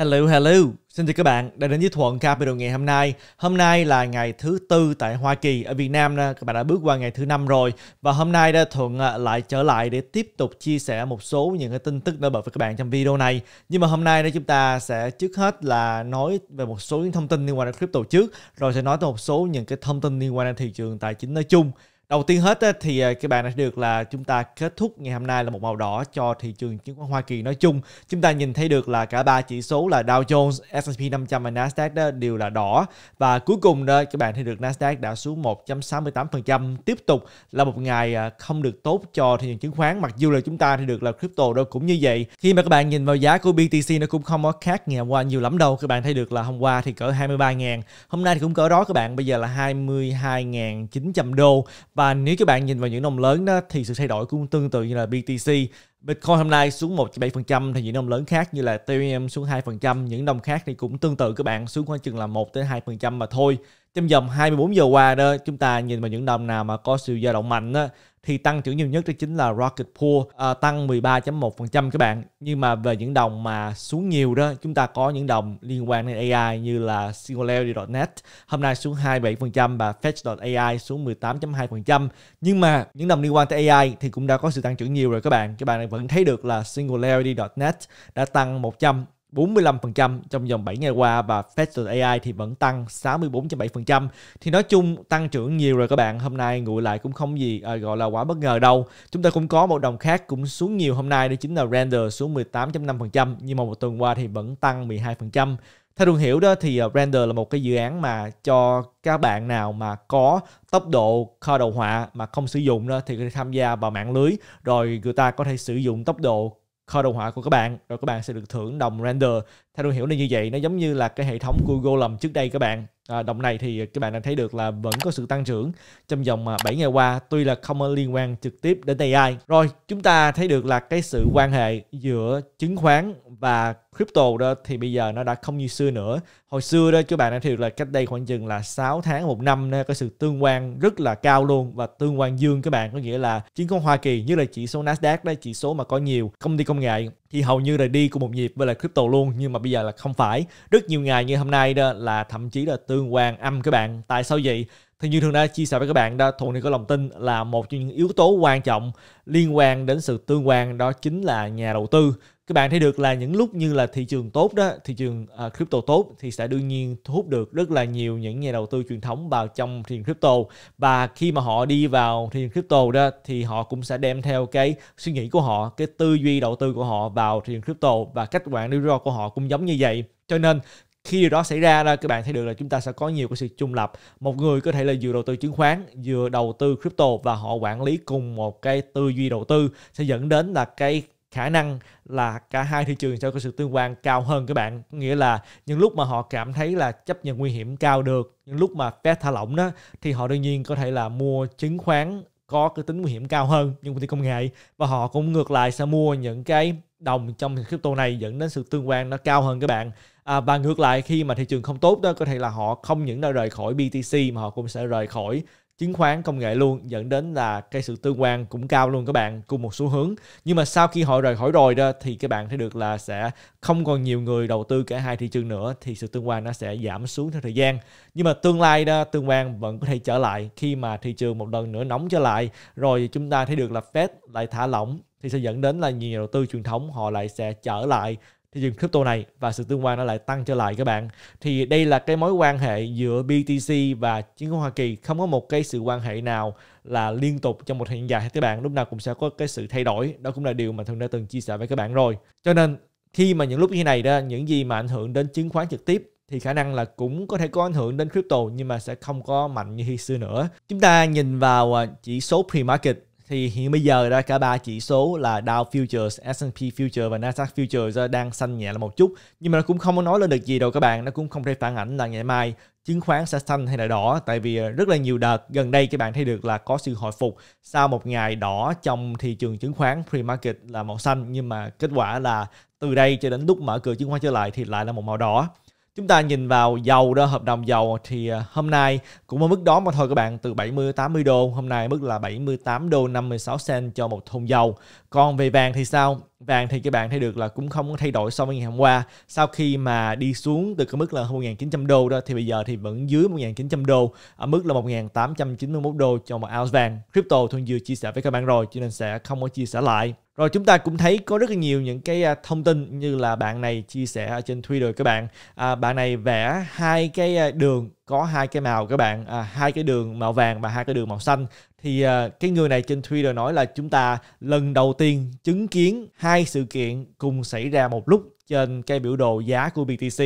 Hello, hello. Xin chào các bạn đã đến với Thuận Capital ngày hôm nay. Hôm nay là ngày thứ tư tại Hoa Kỳ. Ở Việt Nam các bạn đã bước qua ngày thứ năm rồi. Và hôm nay đã Thuận à, lại trở lại để tiếp tục chia sẻ một số những cái tin tức nổi bật với các bạn trong video này. Nhưng mà hôm nay đó chúng ta sẽ trước hết là nói về một số những thông tin liên quan đến crypto trước, rồi sẽ nói tới một số những cái thông tin liên quan đến thị trường tài chính nói chung. Đầu tiên hết thì các bạn đã được là chúng ta kết thúc ngày hôm nay là một màu đỏ cho thị trường chứng khoán Hoa Kỳ nói chung. Chúng ta nhìn thấy được là cả ba chỉ số là Dow Jones, S&P 500 và Nasdaq đó đều là đỏ và cuối cùng đó các bạn thấy được Nasdaq đã xuống 1.68%, tiếp tục là một ngày à, không được tốt cho thị trường chứng khoán mặc dù là chúng ta thì được là crypto đâu cũng như vậy. Khi mà các bạn nhìn vào giá của BTC nó cũng không có khác ngày hôm qua nhiều lắm đâu. Các bạn thấy được là hôm qua thì cỡ 23.000, hôm nay thì cũng cỡ đó các bạn, bây giờ là 22.900 đô và nếu các bạn nhìn vào những đồng lớn đó thì sự thay đổi cũng tương tự như là BTC. Bitcoin hôm nay xuống 1,7% thì những đồng lớn khác như là Ethereum xuống 2%, những đồng khác thì cũng tương tự các bạn xuống khoảng chừng là 1 tới 2% mà thôi. Trong vòng 24 giờ qua đó chúng ta nhìn vào những đồng nào mà có sự dao động mạnh đó thì tăng trưởng nhiều nhất đó chính là Rocket Pool à, tăng 13.1% các bạn. Nhưng mà về những đồng mà xuống nhiều đó, chúng ta có những đồng liên quan đến AI như là Singularity.net hôm nay xuống 27% và Fetch.ai xuống 18.2%. Nhưng mà những đồng liên quan tới AI thì cũng đã có sự tăng trưởng nhiều rồi các bạn. Các bạn vẫn thấy được là Singularity.net đã tăng 100 45% trong vòng 7 ngày qua và Factor AI thì vẫn tăng 64.7%. Thì nói chung tăng trưởng nhiều rồi các bạn. Hôm nay ngồi lại cũng không gì à, gọi là quá bất ngờ đâu. Chúng ta cũng có một đồng khác cũng xuống nhiều hôm nay đó chính là Render xuống 18.5% nhưng mà một tuần qua thì vẫn tăng 12%. Theo đường hiểu đó thì à, Render là một cái dự án mà cho các bạn nào mà có tốc độ kho đồ họa mà không sử dụng đó thì có thể tham gia vào mạng lưới rồi người ta có thể sử dụng tốc độ kho đồ họa của các bạn rồi các bạn sẽ được thưởng đồng render theo tôi hiểu là như vậy nó giống như là cái hệ thống google Golem trước đây các bạn à, đồng này thì các bạn đang thấy được là vẫn có sự tăng trưởng trong vòng 7 à, ngày qua tuy là không liên quan trực tiếp đến AI rồi chúng ta thấy được là cái sự quan hệ giữa chứng khoán và crypto đó thì bây giờ nó đã không như xưa nữa hồi xưa đó các bạn đã thấy được là cách đây khoảng chừng là 6 tháng một năm nó có sự tương quan rất là cao luôn và tương quan dương các bạn có nghĩa là chứng khoán Hoa Kỳ như là chỉ số Nasdaq đó chỉ số mà có nhiều công ty công nghệ thì hầu như là đi cùng một nhịp với lại crypto luôn nhưng mà bây giờ là không phải rất nhiều ngày như hôm nay đó là thậm chí là tương quan âm các bạn tại sao vậy thì như thường đã chia sẻ với các bạn đó thuận thì có lòng tin là một trong những yếu tố quan trọng liên quan đến sự tương quan đó chính là nhà đầu tư các bạn thấy được là những lúc như là thị trường tốt đó thị trường uh, crypto tốt thì sẽ đương nhiên thu hút được rất là nhiều những nhà đầu tư truyền thống vào trong thị trường crypto và khi mà họ đi vào thị trường crypto đó thì họ cũng sẽ đem theo cái suy nghĩ của họ cái tư duy đầu tư của họ vào thị trường crypto và cách quản lý rủi ro của họ cũng giống như vậy cho nên khi điều đó xảy ra là các bạn thấy được là chúng ta sẽ có nhiều cái sự trung lập một người có thể là vừa đầu tư chứng khoán vừa đầu tư crypto và họ quản lý cùng một cái tư duy đầu tư sẽ dẫn đến là cái khả năng là cả hai thị trường sẽ có sự tương quan cao hơn các bạn nghĩa là những lúc mà họ cảm thấy là chấp nhận nguy hiểm cao được những lúc mà phép thả lỏng đó thì họ đương nhiên có thể là mua chứng khoán có cái tính nguy hiểm cao hơn nhưng công ty công nghệ và họ cũng ngược lại sẽ mua những cái đồng trong crypto này dẫn đến sự tương quan nó cao hơn các bạn à, và ngược lại khi mà thị trường không tốt đó có thể là họ không những đã rời khỏi BTC mà họ cũng sẽ rời khỏi chứng khoán công nghệ luôn dẫn đến là cái sự tương quan cũng cao luôn các bạn cùng một xu hướng nhưng mà sau khi họ rời khỏi rồi đó thì các bạn thấy được là sẽ không còn nhiều người đầu tư cả hai thị trường nữa thì sự tương quan nó sẽ giảm xuống theo thời gian nhưng mà tương lai đó tương quan vẫn có thể trở lại khi mà thị trường một lần nữa nóng trở lại rồi chúng ta thấy được là Fed lại thả lỏng thì sẽ dẫn đến là nhiều nhà đầu tư truyền thống họ lại sẽ trở lại thị trường crypto này và sự tương quan nó lại tăng trở lại các bạn thì đây là cái mối quan hệ giữa BTC và chứng khoán Hoa Kỳ không có một cái sự quan hệ nào là liên tục trong một thời gian dài các bạn lúc nào cũng sẽ có cái sự thay đổi đó cũng là điều mà thường đã từng chia sẻ với các bạn rồi cho nên khi mà những lúc như này đó những gì mà ảnh hưởng đến chứng khoán trực tiếp thì khả năng là cũng có thể có ảnh hưởng đến crypto nhưng mà sẽ không có mạnh như khi xưa nữa. Chúng ta nhìn vào à, chỉ số pre-market thì hiện bây giờ đã cả ba chỉ số là Dow Futures, S&P Futures và Nasdaq Futures đang xanh nhẹ là một chút nhưng mà nó cũng không có nói lên được gì đâu các bạn nó cũng không thể phản ảnh là ngày mai chứng khoán sẽ xanh hay là đỏ tại vì ờ, rất là nhiều đợt gần đây các bạn thấy được là có sự hồi phục sau một ngày đỏ trong thị trường chứng khoán pre-market là màu xanh nhưng mà kết quả là từ đây cho đến lúc mở cửa chứng khoán trở lại thì lại là một màu đỏ Chúng ta nhìn vào dầu đó, hợp đồng dầu thì à, hôm nay cũng ở mức đó mà thôi các bạn, từ 70 80 đô, hôm nay mức là 78 đô 56 cent cho một thùng dầu còn về vàng thì sao vàng thì các bạn thấy được là cũng không có thay đổi so với ngày hôm qua sau khi mà đi xuống từ cái mức là 1.900 đô đó thì bây giờ thì vẫn dưới 1.900 đô ở mức là 1.891 đô cho một ounce vàng crypto thuần vừa chia sẻ với các bạn rồi cho nên sẽ không có chia sẻ lại rồi chúng ta cũng thấy có rất là nhiều những cái à, thông tin như là bạn này chia sẻ ở trên Twitter các bạn. À, bạn này vẽ hai cái à, đường có hai cái màu các bạn à, hai cái đường màu vàng và hai cái đường màu xanh thì à, cái người này trên Twitter nói là chúng ta lần đầu tiên chứng kiến hai sự kiện cùng xảy ra một lúc trên cái biểu đồ giá của BTC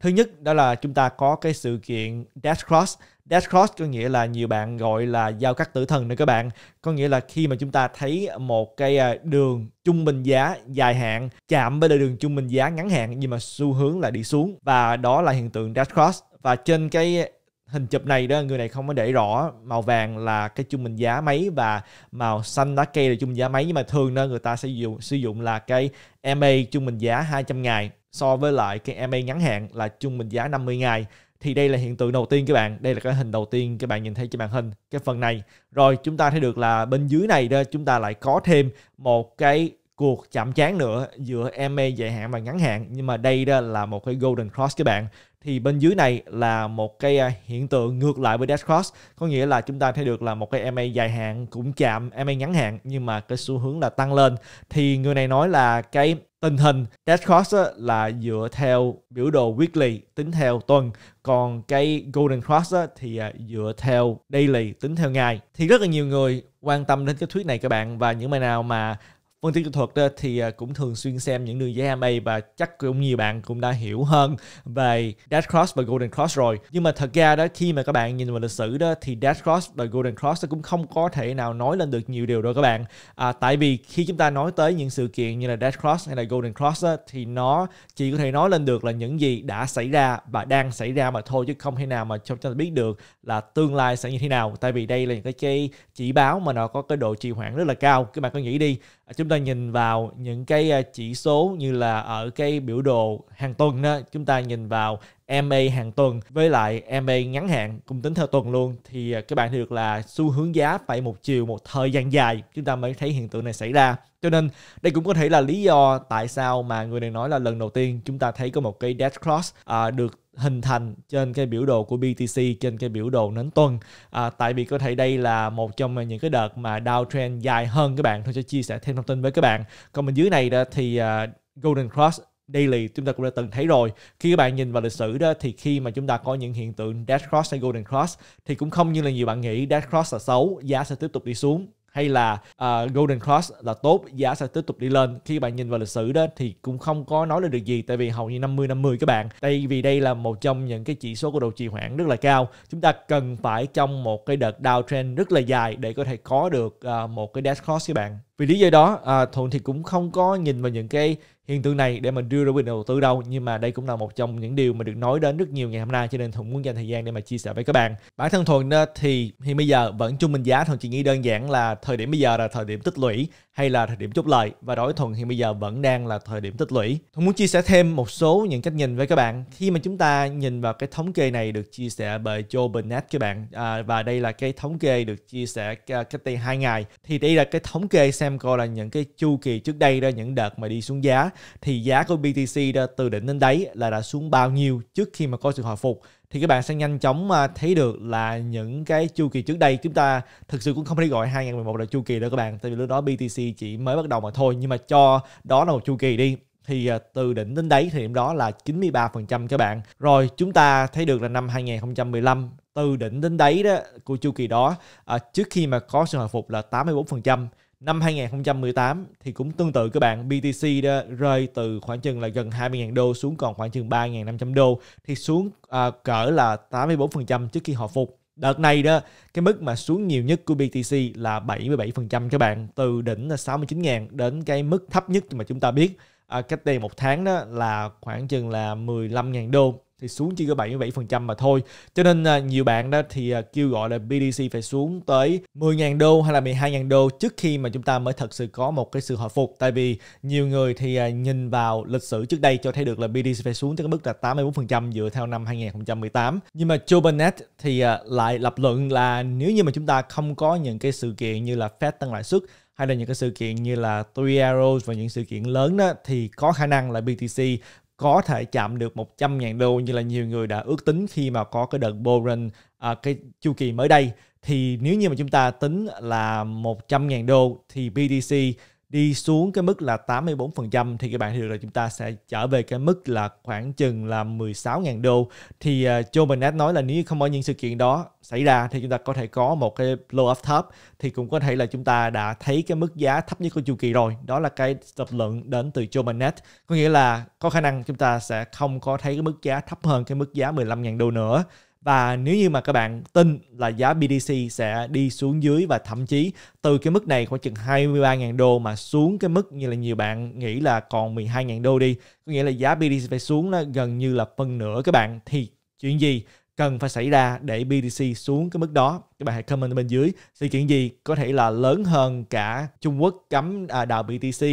thứ nhất đó là chúng ta có cái sự kiện Death Cross Death Cross có nghĩa là nhiều bạn gọi là giao cắt tử thần nữa các bạn. Có nghĩa là khi mà chúng ta thấy một cái à, đường trung bình giá dài hạn chạm với đường trung bình giá ngắn hạn nhưng mà xu hướng là đi xuống và đó là hiện tượng Death Cross và trên cái hình chụp này đó người này không có để rõ màu vàng là cái trung bình giá mấy và màu xanh lá cây là trung bình giá mấy nhưng mà thường đó người ta sẽ dùng sử dụng là cái MA trung bình giá 200 ngày so với lại cái MA ngắn hạn là trung bình giá 50 ngày thì đây là hiện tượng đầu tiên các bạn đây là cái hình đầu tiên các bạn nhìn thấy trên màn hình cái phần này rồi chúng ta thấy được là bên dưới này đó chúng ta lại có thêm một cái cuộc chạm trán nữa giữa MA dài hạn và ngắn hạn nhưng mà đây đó là một cái golden cross các bạn thì bên dưới này là một cái à, hiện tượng ngược lại với Dash Cross có nghĩa là chúng ta thấy được là một cái MA dài hạn cũng chạm MA ngắn hạn nhưng mà cái xu hướng là tăng lên thì người này nói là cái tình hình Dash Cross là dựa theo biểu đồ weekly tính theo tuần còn cái Golden Cross thì à, dựa theo daily tính theo ngày thì rất là nhiều người quan tâm đến cái thuyết này các bạn và những bài nào mà Phân tích kỹ thuật đó thì à, cũng thường xuyên xem những đường dây AMA và chắc cũng nhiều bạn cũng đã hiểu hơn về Dead Cross và Golden Cross rồi. Nhưng mà thật ra đó khi mà các bạn nhìn vào lịch sử đó thì Dead Cross và Golden Cross cũng không có thể nào nói lên được nhiều điều đâu các bạn. À, tại vì khi chúng ta nói tới những sự kiện như là Dead Cross hay là Golden Cross đó, thì nó chỉ có thể nói lên được là những gì đã xảy ra và đang xảy ra mà thôi chứ không thể nào mà cho chúng ta biết được là tương lai sẽ như thế nào. Tại vì đây là những cái chỉ báo mà nó có cái độ trì hoãn rất là cao. Các bạn có nghĩ đi À, chúng ta nhìn vào những cái à, chỉ số như là ở cái biểu đồ hàng tuần đó, chúng ta nhìn vào MA hàng tuần với lại MA ngắn hạn cùng tính theo tuần luôn thì à, các bạn được là xu hướng giá phải một chiều một thời gian dài chúng ta mới thấy hiện tượng này xảy ra cho nên đây cũng có thể là lý do tại sao mà người này nói là lần đầu tiên chúng ta thấy có một cái dead cross à, được hình thành trên cái biểu đồ của BTC trên cái biểu đồ nến tuần à, tại vì có thể đây là một trong những cái đợt mà downtrend dài hơn các bạn tôi sẽ chia sẻ thêm thông tin với các bạn còn bên dưới này đó thì uh, Golden Cross daily chúng ta cũng đã từng thấy rồi khi các bạn nhìn vào lịch sử đó thì khi mà chúng ta có những hiện tượng dead cross hay golden cross thì cũng không như là nhiều bạn nghĩ dead cross là xấu giá sẽ tiếp tục đi xuống hay là uh, Golden Cross là tốt giá sẽ tiếp tục đi lên khi bạn nhìn vào lịch sử đó thì cũng không có nói lên được gì tại vì hầu như 50 50 các bạn tại vì đây là một trong những cái chỉ số của độ trì hoãn rất là cao chúng ta cần phải trong một cái đợt downtrend rất là dài để có thể có được uh, một cái dash cross các bạn vì lý do đó à, thuận thì cũng không có nhìn vào những cái hiện tượng này để mà đưa ra quyết định đầu tư đâu nhưng mà đây cũng là một trong những điều mà được nói đến rất nhiều ngày hôm nay cho nên thuận muốn dành thời gian để mà chia sẻ với các bạn bản thân thuận à, thì hiện bây giờ vẫn trung bình giá thuận chỉ nghĩ đơn giản là thời điểm bây giờ là thời điểm tích lũy hay là thời điểm chốt lời và đối thuận hiện bây giờ vẫn đang là thời điểm tích lũy thuận muốn chia sẻ thêm một số những cách nhìn với các bạn khi mà chúng ta nhìn vào cái thống kê này được chia sẻ bởi Joe Burnett các bạn à, và đây là cái thống kê được chia sẻ à, cách đây hai ngày thì đây là cái thống kê xem em coi là những cái chu kỳ trước đây đó những đợt mà đi xuống giá thì giá của BTC ra từ đỉnh đến đáy là đã xuống bao nhiêu trước khi mà có sự hồi phục thì các bạn sẽ nhanh chóng à, thấy được là những cái chu kỳ trước đây chúng ta thực sự cũng không thể gọi 2011 là chu kỳ đâu các bạn tại vì lúc đó BTC chỉ mới bắt đầu mà thôi nhưng mà cho đó là một chu kỳ đi thì à, từ đỉnh đến đáy thì điểm đó là 93% các bạn. Rồi chúng ta thấy được là năm 2015 từ đỉnh đến đáy đó của chu kỳ đó à, trước khi mà có sự hồi phục là 84% năm 2018 thì cũng tương tự các bạn BTC đã rơi từ khoảng chừng là gần 20.000 đô xuống còn khoảng chừng 3.500 đô thì xuống à, cỡ là 84% trước khi họ phục đợt này đó cái mức mà xuống nhiều nhất của BTC là 77% các bạn từ đỉnh là 69.000 đến cái mức thấp nhất mà chúng ta biết à, cách đây một tháng đó là khoảng chừng là 15.000 đô thì xuống chỉ có 77% mà thôi. Cho nên à, nhiều bạn đó thì à, kêu gọi là BDC phải xuống tới 10.000 đô hay là 12.000 đô trước khi mà chúng ta mới thật sự có một cái sự hồi phục. Tại vì nhiều người thì à, nhìn vào lịch sử trước đây cho thấy được là BDC phải xuống tới cái mức là 84% dựa theo năm 2018. Nhưng mà Joe Bennett thì lại lập luận là nếu như mà chúng ta không có những cái sự kiện như là Fed tăng lãi suất hay là những cái sự kiện như là Three Arrows và những sự kiện lớn đó thì có khả năng là BTC có thể chạm được 100.000 đô như là nhiều người đã ước tính khi mà có cái đợt Boren à, cái chu kỳ mới đây thì nếu như mà chúng ta tính là 100.000 đô thì BTC đi xuống cái mức là 84% thì các bạn hiểu là chúng ta sẽ trở về cái mức là khoảng chừng là 16.000 đô thì uh, Joe Bennett nói là nếu không có những sự kiện đó xảy ra thì chúng ta có thể có một cái blow up top thì cũng có thể là chúng ta đã thấy cái mức giá thấp nhất của chu kỳ rồi đó là cái lập luận đến từ Joe Bennett có nghĩa là có khả năng chúng ta sẽ không có thấy cái mức giá thấp hơn cái mức giá 15.000 đô nữa và nếu như mà các bạn tin là giá BTC sẽ đi xuống dưới và thậm chí từ cái mức này khoảng chừng 23.000 đô mà xuống cái mức như là nhiều bạn nghĩ là còn 12.000 đô đi có nghĩa là giá BTC phải xuống là gần như là phân nửa các bạn thì chuyện gì cần phải xảy ra để BTC xuống cái mức đó các bạn hãy comment bên dưới sự kiện gì có thể là lớn hơn cả Trung Quốc cấm à, đào BTC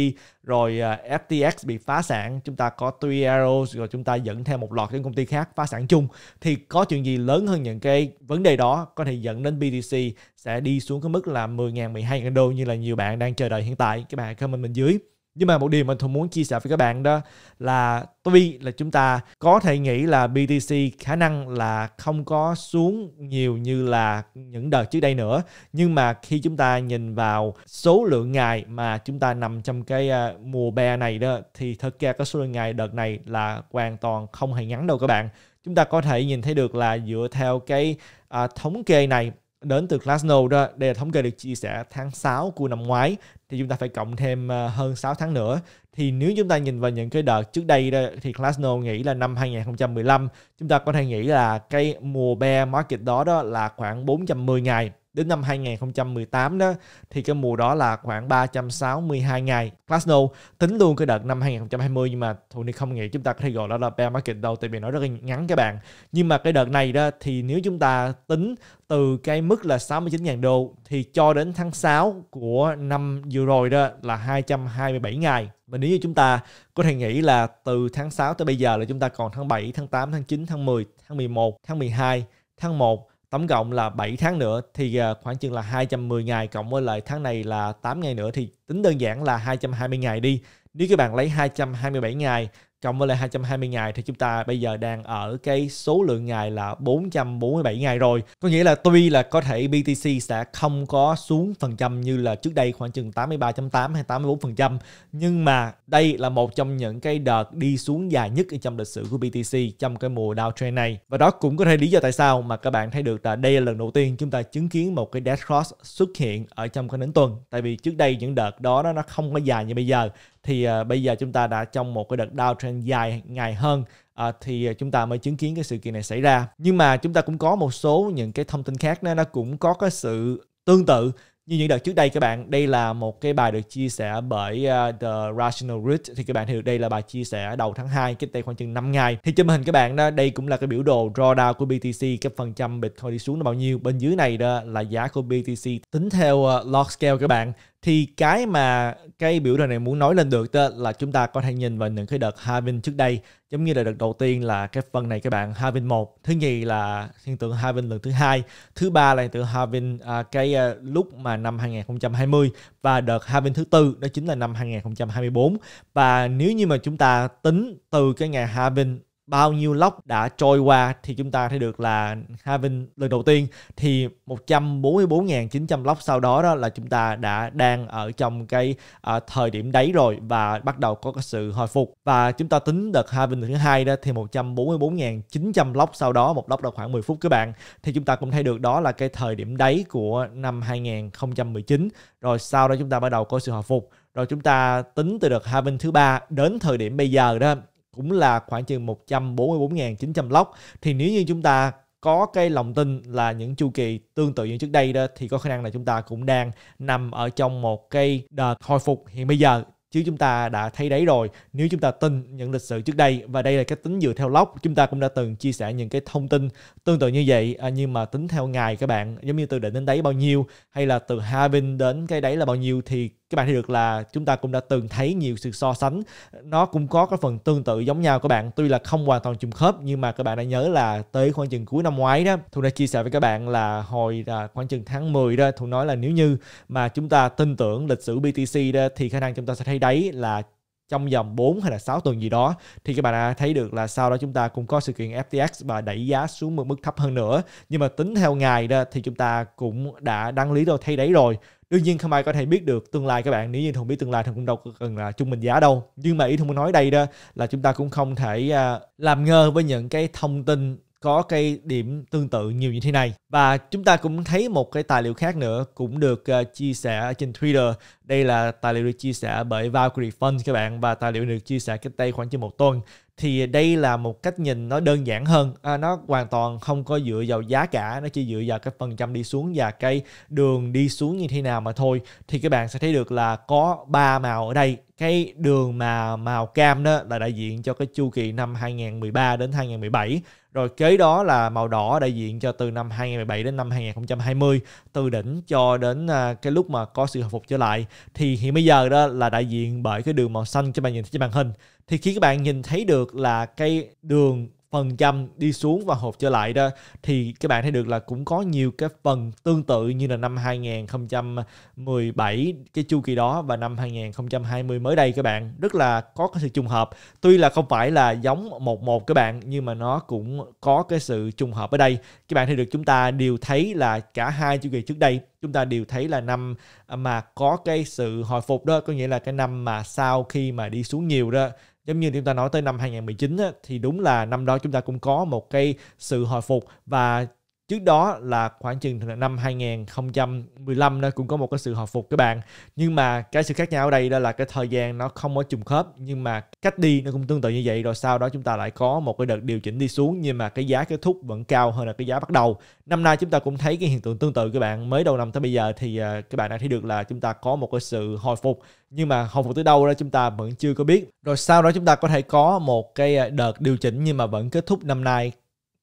rồi à, FTX bị phá sản chúng ta có Three Arrows rồi chúng ta dẫn theo một loạt những công ty khác phá sản chung thì có chuyện gì lớn hơn những cái vấn đề đó có thể dẫn đến BTC sẽ đi xuống cái mức là 10.000 12.000 đô như là nhiều bạn đang chờ đợi hiện tại các bạn hãy comment bên dưới nhưng mà một điều mình thường muốn chia sẻ với các bạn đó là tuy là chúng ta có thể nghĩ là BTC khả năng là không có xuống nhiều như là những đợt trước đây nữa nhưng mà khi chúng ta nhìn vào số lượng ngày mà chúng ta nằm trong cái à, mùa bè này đó thì thật ra cái số lượng ngày đợt này là hoàn toàn không hề ngắn đâu các bạn chúng ta có thể nhìn thấy được là dựa theo cái à, thống kê này đến từ Glassnode đó, đây là thống kê được chia sẻ tháng 6 của năm ngoái thì chúng ta phải cộng thêm ờ, hơn 6 tháng nữa. Thì nếu chúng ta nhìn vào những cái đợt trước đây đó, thì Glassnode nghĩ là năm 2015 chúng ta có thể nghĩ là cái mùa bear market đó đó là khoảng 410 ngày Đến năm 2018 đó thì cái mùa đó là khoảng 362 ngày. Glasno tính luôn cái đợt năm 2020 nhưng mà Tony không nghĩ chúng ta có thể gọi đó là bear market đâu tại vì nó rất là ngắn các bạn. Nhưng mà cái đợt này đó thì nếu chúng ta tính từ cái mức là 69.000 đô thì cho đến tháng 6 của năm vừa rồi đó là 227 ngày. Và nếu như chúng ta có thể nghĩ là từ tháng 6 tới bây giờ là chúng ta còn tháng 7, tháng 8, tháng 9, tháng 10, tháng 11, tháng 12, tháng 1, tổng cộng là 7 tháng nữa thì à, khoảng chừng là 210 ngày cộng với lại tháng này là 8 ngày nữa thì tính đơn giản là 220 ngày đi. Nếu các bạn lấy 227 ngày cộng với lại 220 ngày thì chúng ta bây giờ đang ở cái số lượng ngày là 447 ngày rồi. Có nghĩa là tuy là có thể BTC sẽ không có xuống phần trăm như là trước đây khoảng chừng 83.8 hay 84% nhưng mà đây là một trong những cái đợt đi xuống dài nhất trong lịch sử của BTC trong cái mùa downtrend này. Và đó cũng có thể lý do tại sao mà các bạn thấy được là đây là lần đầu tiên chúng ta chứng kiến một cái dead cross xuất hiện ở trong cái nến tuần. Tại vì trước đây những đợt đó nó không có dài như bây giờ thì uh, bây giờ chúng ta đã trong một cái đợt downtrend dài ngày hơn à, thì chúng ta mới chứng kiến cái sự kiện này xảy ra nhưng mà chúng ta cũng có một số những cái thông tin khác nó nó cũng có cái sự tương tự như những đợt trước đây các bạn đây là một cái bài được chia sẻ bởi uh, The Rational Root thì các bạn hiểu đây là bài chia sẻ đầu tháng 2 cách đây khoảng chừng 5 ngày thì trên màn hình các bạn đó đây cũng là cái biểu đồ drawdown của BTC cái phần trăm Bitcoin đi xuống nó bao nhiêu bên dưới này đó là giá của BTC tính theo uh, log scale các bạn thì cái mà cái biểu đồ này muốn nói lên được đó là chúng ta có thể nhìn vào những cái đợt halving trước đây giống như là đợt đầu tiên là cái phần này các bạn halving một thứ nhì là hiện tượng halving lần thứ hai thứ ba là hiện tượng halving à, cái à, lúc mà năm 2020 và đợt halving thứ tư đó chính là năm 2024 và nếu như mà chúng ta tính từ cái ngày halving bao nhiêu lốc đã trôi qua thì chúng ta thấy được là having lần đầu tiên thì 144.900 lốc sau đó đó là chúng ta đã đang ở trong cái à, thời điểm đáy rồi và bắt đầu có cái sự hồi phục và chúng ta tính đợt having thứ hai đó thì 144.900 lốc sau đó một lốc là khoảng 10 phút các bạn thì chúng ta cũng thấy được đó là cái thời điểm đáy của năm 2019 rồi sau đó chúng ta bắt đầu có sự hồi phục rồi chúng ta tính từ đợt having thứ ba đến thời điểm bây giờ đó cũng là khoảng chừng 144.900 lốc thì nếu như chúng ta có cái lòng tin là những chu kỳ tương tự như trước đây đó thì có khả năng là chúng ta cũng đang nằm ở trong một cái đợt hồi phục hiện bây giờ chứ chúng ta đã thấy đấy rồi nếu chúng ta tin những lịch sử trước đây và đây là cái tính dựa theo lốc chúng ta cũng đã từng chia sẻ những cái thông tin tương tự như vậy à, nhưng mà tính theo ngày các bạn giống như từ đỉnh đến đáy bao nhiêu hay là từ Havin đến cái đáy là bao nhiêu thì các bạn thấy được là chúng ta cũng đã từng thấy nhiều sự so sánh nó cũng có cái phần tương tự giống nhau các bạn tuy là không hoàn toàn trùng khớp nhưng mà các bạn đã nhớ là tới khoảng chừng cuối năm ngoái đó thu đã chia sẻ với các bạn là hồi à, khoảng chừng tháng 10 đó thu nói là nếu như mà chúng ta tin tưởng lịch sử BTC đó thì khả năng chúng ta sẽ thấy đấy là trong vòng 4 hay là 6 tuần gì đó thì các bạn đã thấy được là sau đó chúng ta cũng có sự kiện FTX và đẩy giá xuống một mức thấp hơn nữa nhưng mà tính theo ngày đó thì chúng ta cũng đã đăng lý đâu thay đấy rồi đương nhiên không ai có thể biết được tương lai các bạn nếu như không biết tương lai thì cũng đâu cần là chung mình giá đâu nhưng mà ý thông muốn nói đây đó là chúng ta cũng không thể à, làm ngơ với những cái thông tin có cái điểm tương tự nhiều như thế này và chúng ta cũng thấy một cái tài liệu khác nữa cũng được uh, chia sẻ trên Twitter đây là tài liệu được chia sẻ bởi Valkyrie Fund các bạn và tài liệu được chia sẻ cách đây khoảng chừng một tuần thì đây là một cách nhìn nó đơn giản hơn à, nó hoàn toàn không có dựa vào giá cả nó chỉ dựa vào cái phần trăm đi xuống và cái đường đi xuống như thế nào mà thôi thì các bạn sẽ thấy được là có ba màu ở đây cái đường mà màu cam đó là đại diện cho cái chu kỳ năm 2013 đến 2017 rồi kế đó là màu đỏ đại diện cho từ năm 2017 đến năm 2020 từ đỉnh cho đến à, cái lúc mà có sự hồi phục trở lại thì hiện bây giờ đó là đại diện bởi cái đường màu xanh cho bạn nhìn thấy trên màn hình thì khi các bạn nhìn thấy được là cái đường phần trăm đi xuống và hộp trở lại đó thì các bạn thấy được là cũng có nhiều cái phần tương tự như là năm 2017 cái chu kỳ đó và năm 2020 mới đây các bạn rất là có cái sự trùng hợp tuy là không phải là giống một một các bạn nhưng mà nó cũng có cái sự trùng hợp ở đây các bạn thấy được chúng ta đều thấy là cả hai chu kỳ trước đây chúng ta đều thấy là năm mà có cái sự hồi phục đó có nghĩa là cái năm mà sau khi mà đi xuống nhiều đó giống như chúng ta nói tới năm 2019 thì đúng là năm đó chúng ta cũng có một cái sự hồi phục và trước đó là khoảng chừng năm 2015 nó cũng có một cái sự hồi phục các bạn nhưng mà cái sự khác nhau ở đây đó là cái thời gian nó không có trùng khớp nhưng mà cách đi nó cũng tương tự như vậy rồi sau đó chúng ta lại có một cái đợt điều chỉnh đi xuống nhưng mà cái giá kết thúc vẫn cao hơn là cái giá bắt đầu năm nay chúng ta cũng thấy cái hiện tượng tương tự các bạn mới đầu năm tới bây giờ thì à, các bạn đã thấy được là chúng ta có một cái sự hồi phục nhưng mà hồi phục tới đâu đó chúng ta vẫn chưa có biết rồi sau đó chúng ta có thể có một cái à, đợt điều chỉnh nhưng mà vẫn kết thúc năm nay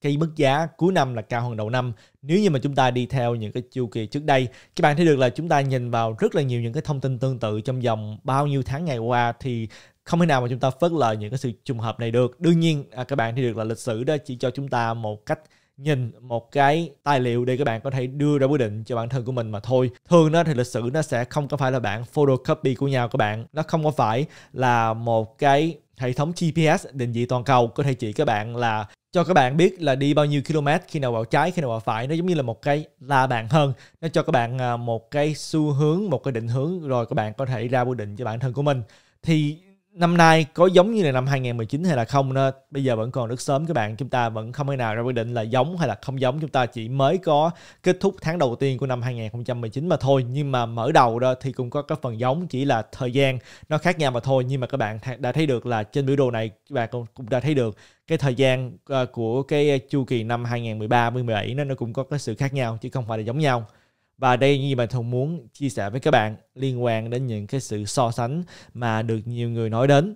cái mức giá cuối năm là cao hơn đầu năm nếu như mà chúng ta đi theo những cái chu kỳ trước đây các bạn thấy được là chúng ta nhìn vào rất là nhiều những cái thông tin tương tự trong vòng bao nhiêu tháng ngày qua thì không thể nào mà chúng ta phớt lờ những cái sự trùng hợp này được đương nhiên à, các bạn thấy được là lịch sử đó chỉ cho chúng ta một cách nhìn một cái tài liệu để các bạn có thể đưa ra quyết định cho bản thân của mình mà thôi thường đó thì lịch sử nó sẽ không có phải là bạn photocopy của nhau các bạn nó không có phải là một cái hệ thống GPS định vị toàn cầu có thể chỉ các bạn là cho các bạn biết là đi bao nhiêu km khi nào vào trái khi nào vào phải nó giống như là một cái la bàn hơn nó cho các bạn à, một cái xu hướng một cái định hướng rồi các bạn có thể ra quyết định cho bản thân của mình thì năm nay có giống như là năm 2019 hay là không nữa bây giờ vẫn còn rất sớm các bạn chúng ta vẫn không thể nào ra quyết định là giống hay là không giống chúng ta chỉ mới có kết thúc tháng đầu tiên của năm 2019 mà thôi nhưng mà mở đầu đó thì cũng có cái phần giống chỉ là thời gian nó khác nhau mà thôi nhưng mà các bạn đã thấy được là trên biểu đồ này các bạn cũng đã thấy được cái thời gian ờ, của cái chu kỳ năm 2013 2017 nó nó cũng có cái sự khác nhau chứ không phải là giống nhau và đây như mà thông muốn chia sẻ với các bạn liên quan đến những cái sự so sánh mà được nhiều người nói đến